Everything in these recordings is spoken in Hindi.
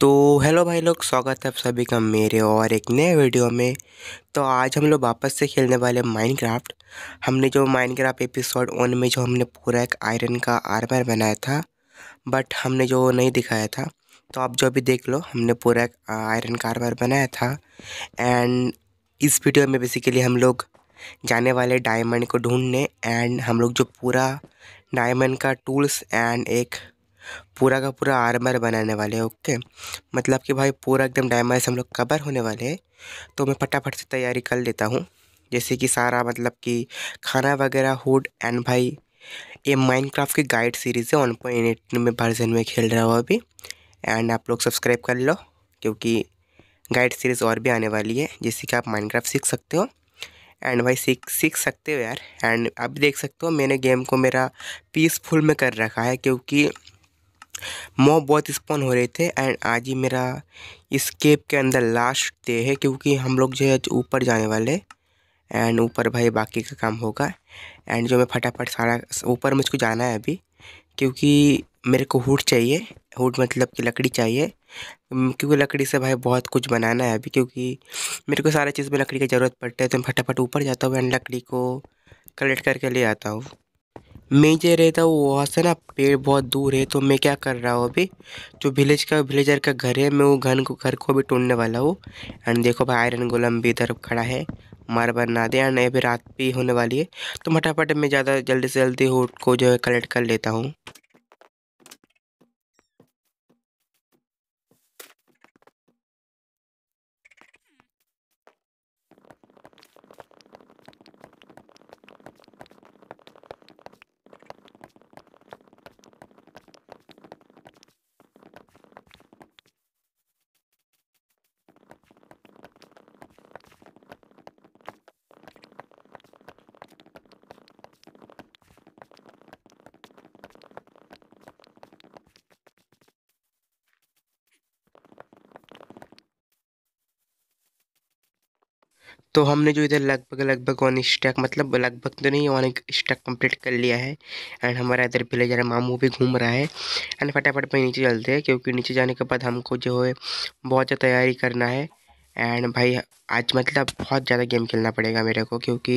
तो हेलो भाई लोग स्वागत है आप सभी का मेरे और एक नए वीडियो में तो आज हम लोग वापस से खेलने वाले माइनक्राफ्ट हमने जो माइनक्राफ्ट एपिसोड वन में जो हमने पूरा एक आयरन का आर्मर बनाया था बट हमने जो नहीं दिखाया था तो आप जो भी देख लो हमने पूरा एक आयरन का आर्मर बनाया था एंड इस वीडियो में बेसिकली हम लोग जाने वाले डायमंड को ढूंढने एंड हम लोग जो पूरा डायमंड का टूल्स एंड एक पूरा का पूरा आर्मर बनाने वाले हैं ओके मतलब कि भाई पूरा एकदम से हम लोग कवर होने वाले हैं तो मैं फटाफट से तैयारी कर लेता हूँ जैसे कि सारा मतलब कि खाना वगैरह हुड एंड भाई ये माइनक्राफ्ट की गाइड सीरीज़ है वन पॉइंट एट में वर्जन में खेल रहा हूँ अभी एंड आप लोग सब्सक्राइब कर लो क्योंकि गाइड सीरीज़ और भी आने वाली है जिससे कि आप माइनक्राफ्ट सीख सकते हो एंड भाई सीख सीख सकते हो यार एंड आप देख सकते हो मैंने गेम को मेरा पीसफुल में कर रखा है क्योंकि मॉब बहुत स्पॉन हो रहे थे एंड आज ही मेरा इस केप के अंदर लास्ट डे है क्योंकि हम लोग जो है ऊपर जाने वाले एंड ऊपर भाई बाकी का काम होगा एंड जो मैं फटाफट सारा ऊपर मुझको जाना है अभी क्योंकि मेरे को हुड चाहिए हुड मतलब कि लकड़ी चाहिए क्योंकि लकड़ी से भाई बहुत कुछ बनाना है अभी क्योंकि मेरे को सारा चीज़ में लकड़ी की ज़रूरत पड़ती है तो मैं फटाफट ऊपर जाता हूँ एंड लकड़ी को कलेक्ट करके ले आता हूँ मैं जो रहता हूँ वहाँ से ना पेड़ बहुत दूर है तो मैं क्या कर रहा हूँ अभी जो विलेज का विलेजर का घर है मैं वो घर को घर को भी टूटने वाला हूँ एंड देखो भाई आयरन गोलम भी इधर खड़ा है मार बार ना दे एंड अभी रात भी होने वाली है तो फटाफट मैं ज़्यादा जल्दी से जल्दी हुड को जो है कलेक्ट कर लेता हूँ तो हमने जो इधर लगभग लगभग वन स्टैक मतलब लगभग तो नहीं वन स्टैक कंप्लीट कर लिया है एंड हमारा इधर विलेजर मामू भी घूम रहा है एंड फटाफट भाई नीचे चलते हैं क्योंकि नीचे जाने के बाद हमको जो है बहुत ज़्यादा तैयारी करना है एंड भाई आज मतलब बहुत ज़्यादा गेम खेलना पड़ेगा मेरे को क्योंकि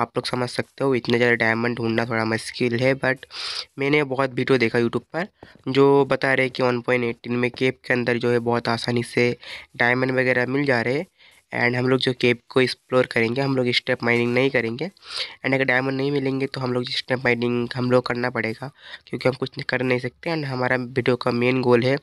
आप लोग समझ सकते हो इतने ज़्यादा डायमंड ढूंढना थोड़ा मुश्किल है बट मैंने बहुत वीडियो देखा यूट्यूब पर जो बता रहे कि एटीन में केप के अंदर जो है बहुत आसानी से डायमंड वगैरह मिल जा रहे हैं एंड हम लोग जो केप को एक्सप्लोर करेंगे हम लोग स्टेप माइनिंग नहीं करेंगे एंड अगर डायमंड नहीं मिलेंगे तो हम लोग स्टेप माइनिंग हम लोग करना पड़ेगा क्योंकि हम कुछ कर नहीं सकते एंड हमारा वीडियो का मेन गोल है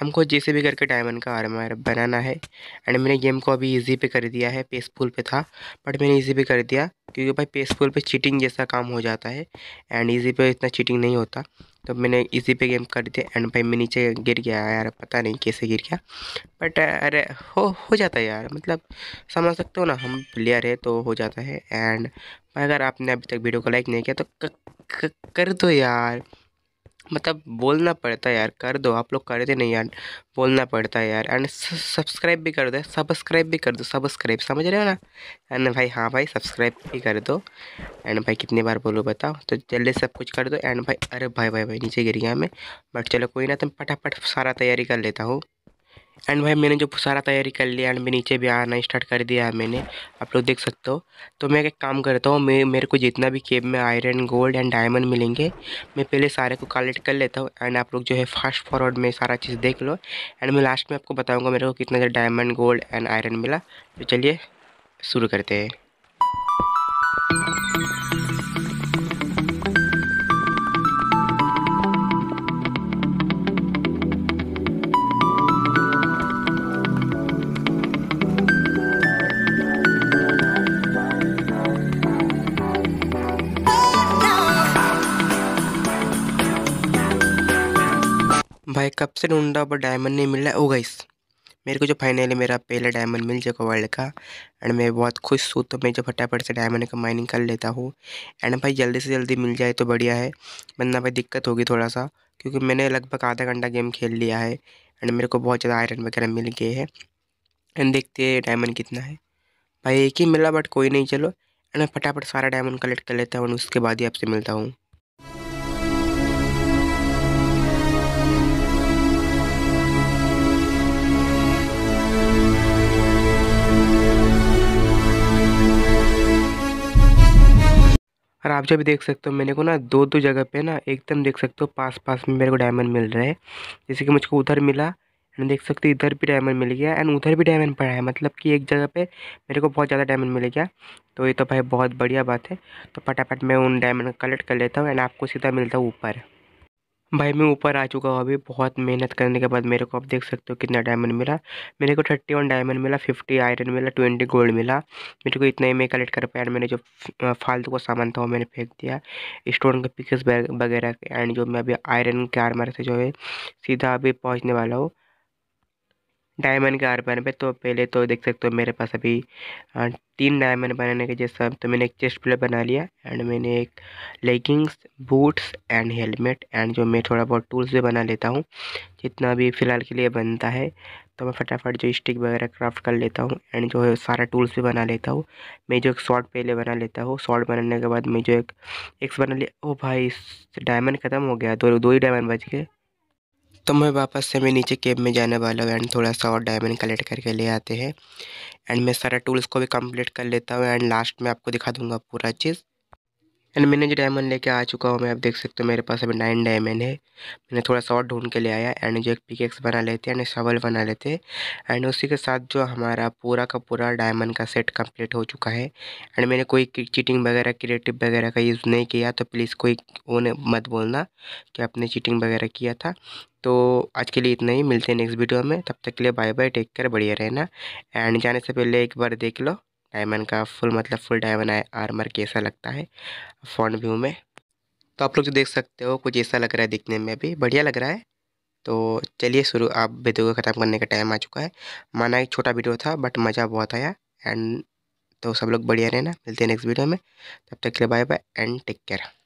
हमको जैसे भी करके डायमंड का आर्मर बनाना है एंड मैंने गेम को अभी इजी पे कर दिया है पेसफुल पे था बट मैंने इजी पे कर दिया क्योंकि भाई पेसफुल पे चीटिंग जैसा काम हो जाता है एंड इजी पे इतना चीटिंग नहीं होता तो मैंने इसी पे गेम कर दिया एंड भाई मैं नीचे गिर गया यार पता नहीं कैसे गिर गया बट अरे हो हो जाता है यार मतलब समझ सकते हो ना हम प्लेयर है तो हो जाता है एंड अगर आपने अभी तक वीडियो को लाइक नहीं किया तो कर दो यार मतलब बोलना पड़ता है यार कर दो आप लोग करते नहीं यार बोलना पड़ता है यार एंड सब्सक्राइब भी कर दो सब्सक्राइब भी कर दो सब्सक्राइब समझ रहे हो ना एंड भाई हाँ भाई सब्सक्राइब भी कर दो एंड भाई कितनी बार बोलो बताओ तो जल्दी सब कुछ कर दो एंड भाई अरे भाई भाई भाई नीचे गिर गया मैं बट चलो कोई ना तो फटाफट सारा तैयारी कर लेता हूँ एंड भाई मैंने जो सारा तैयारी कर लिया एंड मैं नीचे भी आना स्टार्ट कर दिया है मैंने आप लोग देख सकते हो तो मैं एक काम करता हूँ मैं मेरे को जितना भी केब में आयरन गोल्ड एंड डायमंड मिलेंगे मैं पहले सारे को कलेक्ट कर लेता हूँ एंड आप लोग जो है फास्ट फॉरवर्ड में सारा चीज़ देख लो एंड मैं लास्ट में आपको बताऊँगा मेरे को कितना डायमंड गोल्ड एंड आयरन मिला तो चलिए शुरू करते हैं कब से ढूंढा पर डायमंड नहीं मिल रहा है ओ गाइस मेरे को जो फाइनली मेरा पहला डायमंड मिल जाएगा वर्ल्ड का एंड मैं बहुत खुश हूँ तो मैं जो फटाफट से डायमंड का माइनिंग कर लेता हूँ एंड भाई जल्दी से जल्दी मिल जाए तो बढ़िया है वरना भाई दिक्कत होगी थोड़ा सा क्योंकि मैंने लगभग आधा घंटा गेम खेल लिया है एंड मेरे को बहुत ज़्यादा आयरन वगैरह मिल गए हैं एंड देखते हैं डायमंड कितना है भाई एक ही मिला बट कोई नहीं चलो एंड मैं फटाफट सारा डायमंड कलेक्ट कर लेता हूँ उसके बाद ही आपसे मिलता हूँ आप जब देख सकते हो मेरे को ना दो दो जगह पे ना एकदम देख सकते हो पास पास में मेरे को डायमंड मिल रहा है जैसे कि मुझको उधर मिला एंड देख सकते हो इधर भी डायमंड मिल गया एंड उधर भी डायमंड पड़ा है मतलब कि एक जगह पे मेरे को बहुत ज़्यादा डायमंड मिल गया तो ये तो भाई बहुत बढ़िया बात है तो फटाफट मैं उन डायमंड कलेक्ट कर लेता हूँ एंड आपको सीधा मिलता हूँ ऊपर भाई मैं ऊपर आ चुका हूँ अभी बहुत मेहनत करने के बाद मेरे को आप देख सकते हो कितना डायमंड मिला मेरे को थर्टी वन डायमंड मिला फिफ्टी आयरन मिला ट्वेंटी गोल्ड मिला मेरे को इतना ही मैं कलेक्ट कर पाया मैंने जो फालतू का सामान था वो मैंने फेंक दिया स्टोन के पिक्स वगैरह एंड जो मैं अभी आयरन के आर्मर से जो है सीधा अभी पहुँचने वाला हूँ डायमंड के आर्मर पर तो पहले तो देख सकते हो मेरे पास अभी तीन डायमंड बनाने के जैसा तो मैंने एक चेस्ट प्लेट बना लिया एंड मैंने एक leggings boots and helmet and जो मैं थोड़ा बहुत टूल्स भी बना लेता हूँ जितना भी फ़िलहाल के लिए बनता है तो मैं फटाफट जो स्टिक वगैरह क्राफ्ट कर लेता हूँ एंड जो है सारा टूल्स भी बना लेता हूँ मैं जो एक शॉर्ट पहले बना लेता हूँ शॉर्ट बनाने के बाद मैं जो एक एक्स बना लिया ओ भाई डायमंड ख़त्म हो गया दो दो ही डायमंड बच गए तो मैं वापस से मैं नीचे केब में जाने वाला हूँ एंड थोड़ा सा और डायमंड कलेक्ट करके ले आते हैं एंड मैं सारा टूल्स को भी कंप्लीट कर लेता हूँ एंड लास्ट में आपको दिखा दूंगा पूरा चीज़ एंड मैंने जो डायमंड लेके आ चुका हूँ मैं आप देख सकते हो मेरे पास अभी नाइन डायमंड है मैंने थोड़ा सा और ढूंढ के ले आया एंड जो एक पिकेक्स बना लेते हैं एंड शवल बना लेते हैं एंड उसी के साथ जो हमारा पूरा का पूरा डायमंड का सेट कंप्लीट हो चुका है एंड मैंने कोई चीटिंग वगैरह क्रिएटिव वगैरह का यूज़ नहीं किया तो प्लीज़ कोई वो मत बोलना कि आपने चीटिंग वगैरह किया था तो आज के लिए इतना ही मिलते हैं नेक्स्ट वीडियो में तब तक के लिए बाय बाय टेक केयर बढ़िया रहना एंड जाने से पहले एक बार देख लो डायमंड का फुल मतलब फुल डायमंड आर्मर कैसा लगता है फ्रंट व्यू में तो आप लोग जो देख सकते हो कुछ ऐसा लग रहा है दिखने में भी बढ़िया लग रहा है तो चलिए शुरू आप वीडियो को ख़त्म करने का टाइम आ चुका है माना एक छोटा वीडियो था बट मज़ा बहुत आया एंड तो सब लोग बढ़िया रहना मिलते हैं नेक्स्ट वीडियो में तब तक के लिए bye bye and take care